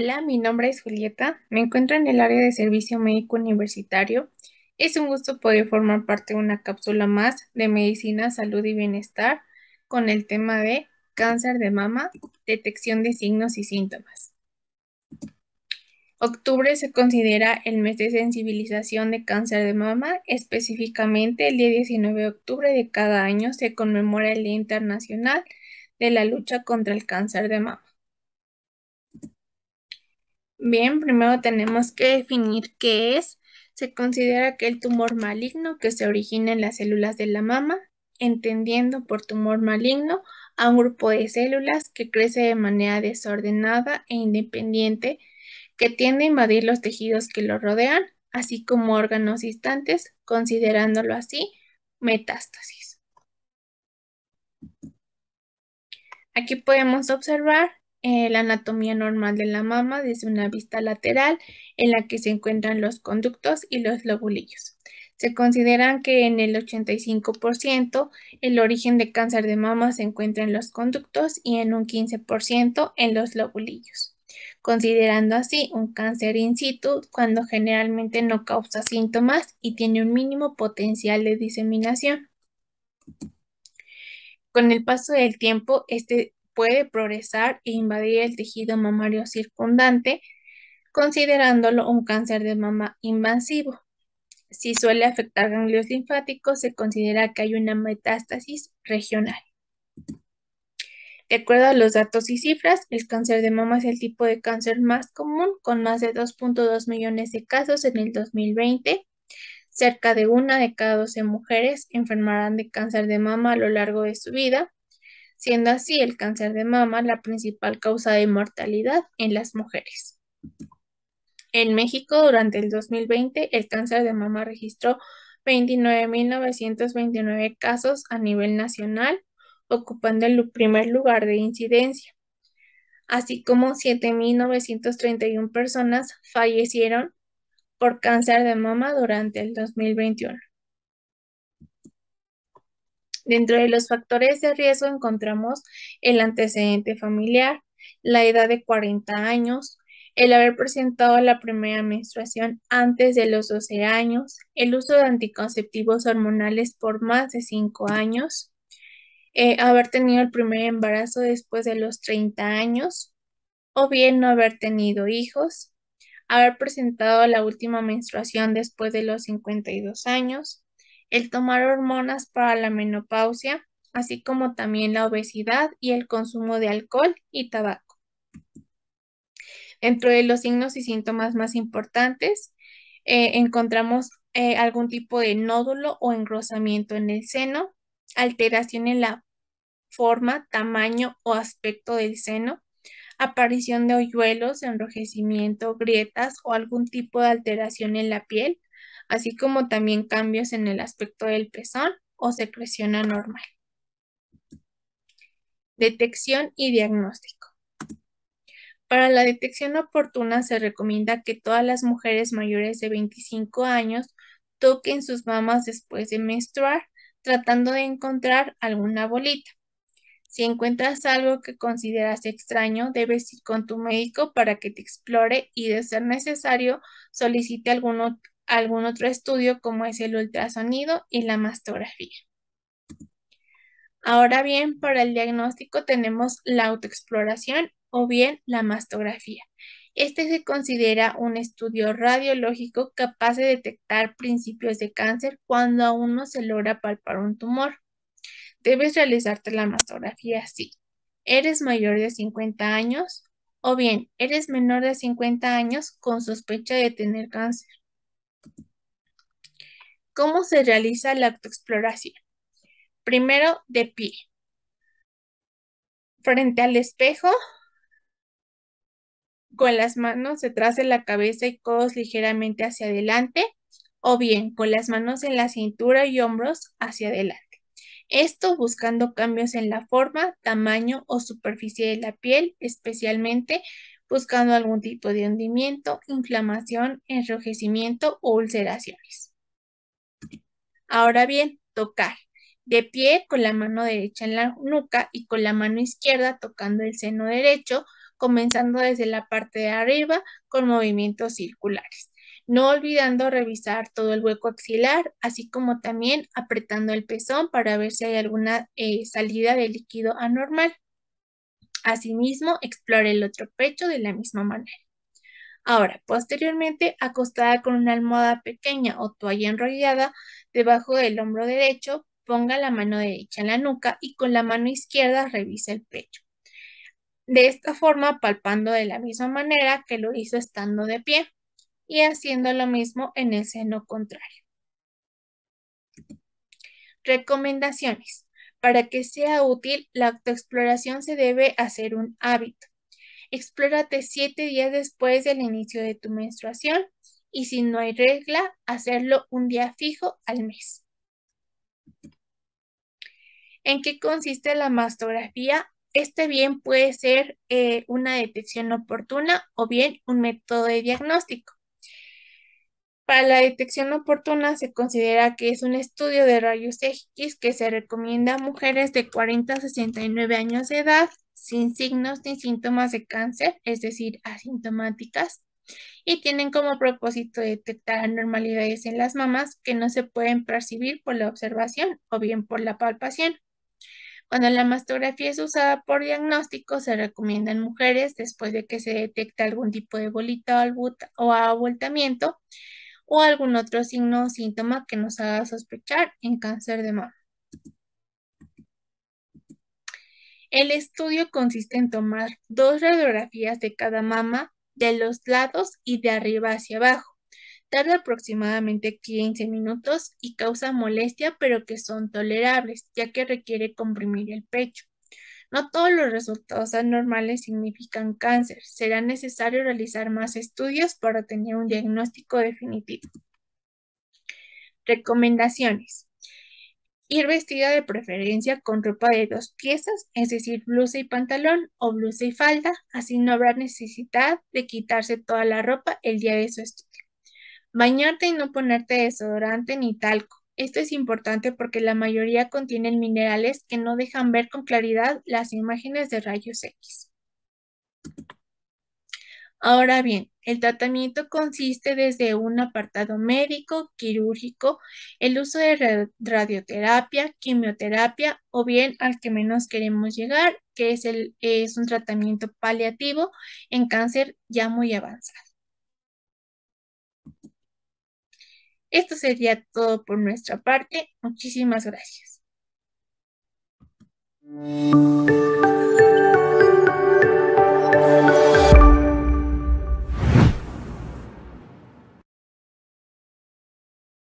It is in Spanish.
Hola, mi nombre es Julieta, me encuentro en el área de servicio médico universitario. Es un gusto poder formar parte de una cápsula más de medicina, salud y bienestar con el tema de cáncer de mama, detección de signos y síntomas. Octubre se considera el mes de sensibilización de cáncer de mama. Específicamente, el día 19 de octubre de cada año se conmemora el Día Internacional de la Lucha contra el Cáncer de Mama. Bien, primero tenemos que definir qué es. Se considera que el tumor maligno que se origina en las células de la mama, entendiendo por tumor maligno a un grupo de células que crece de manera desordenada e independiente, que tiende a invadir los tejidos que lo rodean, así como órganos distantes, considerándolo así metástasis. Aquí podemos observar eh, la anatomía normal de la mama desde una vista lateral en la que se encuentran los conductos y los lobulillos. Se consideran que en el 85% el origen de cáncer de mama se encuentra en los conductos y en un 15% en los lobulillos, considerando así un cáncer in situ cuando generalmente no causa síntomas y tiene un mínimo potencial de diseminación. Con el paso del tiempo, este puede progresar e invadir el tejido mamario circundante, considerándolo un cáncer de mama invasivo. Si suele afectar ganglios linfáticos, se considera que hay una metástasis regional. De acuerdo a los datos y cifras, el cáncer de mama es el tipo de cáncer más común, con más de 2.2 millones de casos en el 2020. Cerca de una de cada 12 mujeres enfermarán de cáncer de mama a lo largo de su vida siendo así el cáncer de mama la principal causa de mortalidad en las mujeres. En México, durante el 2020, el cáncer de mama registró 29.929 casos a nivel nacional, ocupando el primer lugar de incidencia, así como 7.931 personas fallecieron por cáncer de mama durante el 2021. Dentro de los factores de riesgo encontramos el antecedente familiar, la edad de 40 años, el haber presentado la primera menstruación antes de los 12 años, el uso de anticonceptivos hormonales por más de 5 años, eh, haber tenido el primer embarazo después de los 30 años, o bien no haber tenido hijos, haber presentado la última menstruación después de los 52 años, el tomar hormonas para la menopausia, así como también la obesidad y el consumo de alcohol y tabaco. Dentro de los signos y síntomas más importantes, eh, encontramos eh, algún tipo de nódulo o engrosamiento en el seno, alteración en la forma, tamaño o aspecto del seno, aparición de hoyuelos, enrojecimiento, grietas o algún tipo de alteración en la piel, así como también cambios en el aspecto del pezón o secreción anormal. Detección y diagnóstico. Para la detección oportuna se recomienda que todas las mujeres mayores de 25 años toquen sus mamas después de menstruar, tratando de encontrar alguna bolita. Si encuentras algo que consideras extraño, debes ir con tu médico para que te explore y, de ser necesario, solicite algún algún otro estudio como es el ultrasonido y la mastografía. Ahora bien, para el diagnóstico tenemos la autoexploración o bien la mastografía. Este se considera un estudio radiológico capaz de detectar principios de cáncer cuando aún no se logra palpar un tumor. Debes realizarte la mastografía si eres mayor de 50 años o bien eres menor de 50 años con sospecha de tener cáncer ¿Cómo se realiza la autoexploración? Primero, de pie. Frente al espejo, con las manos detrás de la cabeza y codos ligeramente hacia adelante, o bien con las manos en la cintura y hombros hacia adelante. Esto buscando cambios en la forma, tamaño o superficie de la piel, especialmente buscando algún tipo de hundimiento, inflamación, enrojecimiento o ulceraciones. Ahora bien, tocar. De pie con la mano derecha en la nuca y con la mano izquierda tocando el seno derecho, comenzando desde la parte de arriba con movimientos circulares. No olvidando revisar todo el hueco axilar, así como también apretando el pezón para ver si hay alguna eh, salida de líquido anormal. Asimismo, explore el otro pecho de la misma manera. Ahora, posteriormente, acostada con una almohada pequeña o toalla enrollada debajo del hombro derecho, ponga la mano derecha en la nuca y con la mano izquierda revise el pecho. De esta forma, palpando de la misma manera que lo hizo estando de pie y haciendo lo mismo en el seno contrario. Recomendaciones. Para que sea útil, la autoexploración se debe hacer un hábito. Explórate siete días después del inicio de tu menstruación y si no hay regla, hacerlo un día fijo al mes. ¿En qué consiste la mastografía? Este bien puede ser eh, una detección oportuna o bien un método de diagnóstico. Para la detección oportuna se considera que es un estudio de rayos X que se recomienda a mujeres de 40 a 69 años de edad sin signos ni síntomas de cáncer, es decir, asintomáticas, y tienen como propósito detectar anormalidades en las mamas que no se pueden percibir por la observación o bien por la palpación. Cuando la mastografía es usada por diagnóstico, se recomienda en mujeres después de que se detecta algún tipo de bolita o, abultamiento, o algún otro signo o síntoma que nos haga sospechar en cáncer de mama. El estudio consiste en tomar dos radiografías de cada mama, de los lados y de arriba hacia abajo. Tarda aproximadamente 15 minutos y causa molestia, pero que son tolerables, ya que requiere comprimir el pecho. No todos los resultados anormales significan cáncer. Será necesario realizar más estudios para tener un diagnóstico definitivo. Recomendaciones. Ir vestida de preferencia con ropa de dos piezas, es decir, blusa y pantalón o blusa y falda, así no habrá necesidad de quitarse toda la ropa el día de su estudio. Bañarte y no ponerte desodorante ni talco. Esto es importante porque la mayoría contienen minerales que no dejan ver con claridad las imágenes de rayos X. Ahora bien, el tratamiento consiste desde un apartado médico, quirúrgico, el uso de radioterapia, quimioterapia o bien al que menos queremos llegar, que es, el, es un tratamiento paliativo en cáncer ya muy avanzado. Esto sería todo por nuestra parte. Muchísimas gracias.